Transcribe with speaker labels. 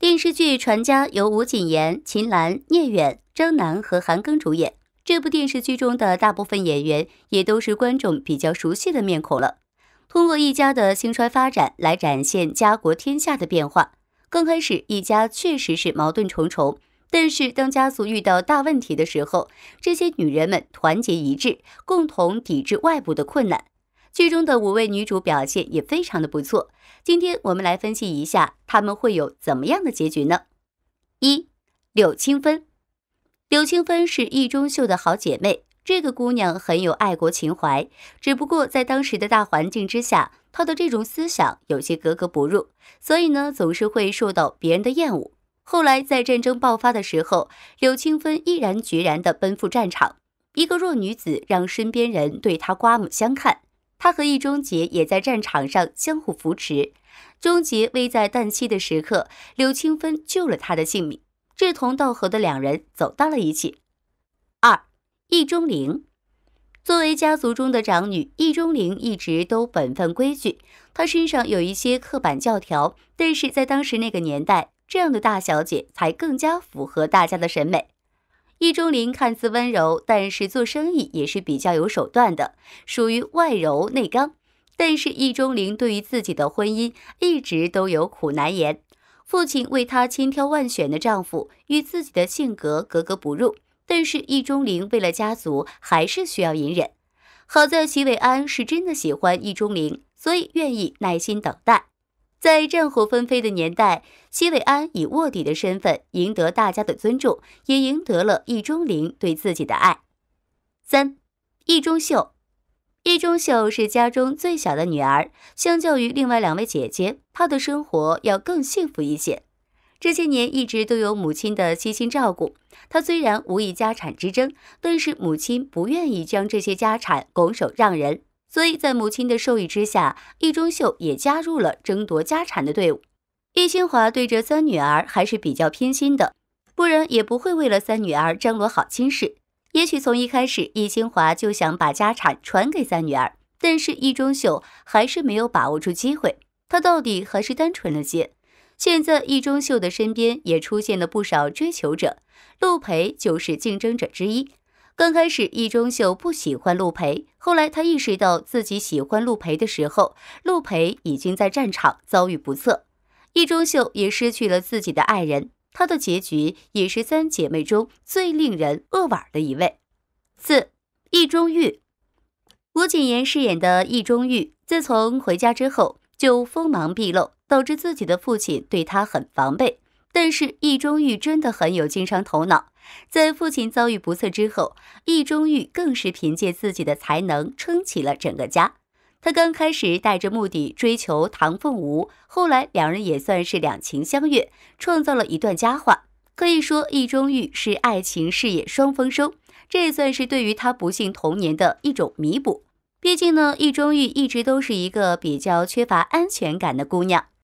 Speaker 1: 电视剧《传家》由吴谨言、秦岚、聂远、张楠和韩庚主演。这部电视剧中的大部分演员也都是观众比较熟悉的面孔了。通过一家的兴衰发展来展现家国天下的变化。刚开始，一家确实是矛盾重重，但是当家族遇到大问题的时候，这些女人们团结一致，共同抵制外部的困难。剧中的五位女主表现也非常的不错，今天我们来分析一下她们会有怎么样的结局呢？一柳青芬，柳青芬是易中秀的好姐妹，这个姑娘很有爱国情怀，只不过在当时的大环境之下，她的这种思想有些格格不入，所以呢总是会受到别人的厌恶。后来在战争爆发的时候，柳青芬毅然决然地奔赴战场，一个弱女子让身边人对她刮目相看。他和易中杰也在战场上相互扶持，中杰危在旦夕的时刻，柳青芬救了他的性命，志同道合的两人走到了一起。二，易中玲，作为家族中的长女，易中玲一直都本分规矩，她身上有一些刻板教条，但是在当时那个年代，这样的大小姐才更加符合大家的审美。易中林看似温柔，但是做生意也是比较有手段的，属于外柔内刚。但是易中林对于自己的婚姻一直都有苦难言，父亲为他千挑万选的丈夫与自己的性格格格不入，但是易中林为了家族还是需要隐忍。好在席伟安是真的喜欢易中林，所以愿意耐心等待。在战火纷飞的年代，西伟安以卧底的身份赢得大家的尊重，也赢得了易中林对自己的爱。三，易中秀，易中秀是家中最小的女儿，相较于另外两位姐姐，她的生活要更幸福一些。这些年一直都有母亲的悉心照顾。她虽然无意家产之争，但是母亲不愿意将这些家产拱手让人。所以在母亲的授意之下，易中秀也加入了争夺家产的队伍。易新华对这三女儿还是比较偏心的，不然也不会为了三女儿张罗好亲事。也许从一开始，易新华就想把家产传给三女儿，但是易中秀还是没有把握住机会。他到底还是单纯了些。现在易中秀的身边也出现了不少追求者，陆培就是竞争者之一。刚开始，易中秀不喜欢陆培，后来他意识到自己喜欢陆培的时候，陆培已经在战场遭遇不测，易中秀也失去了自己的爱人，他的结局也是三姐妹中最令人扼腕的一位。四，易中玉，吴谨言饰演的易中玉，自从回家之后就锋芒毕露，导致自己的父亲对他很防备。但是易中玉真的很有经商头脑，在父亲遭遇不测之后，易中玉更是凭借自己的才能撑起了整个家。他刚开始带着目的追求唐凤梧，后来两人也算是两情相悦，创造了一段佳话。可以说，易中玉是爱情事业双丰收，这也算是对于他不幸童年的一种弥补。毕竟呢，易中玉一直都是一个比较缺乏安全感的姑娘。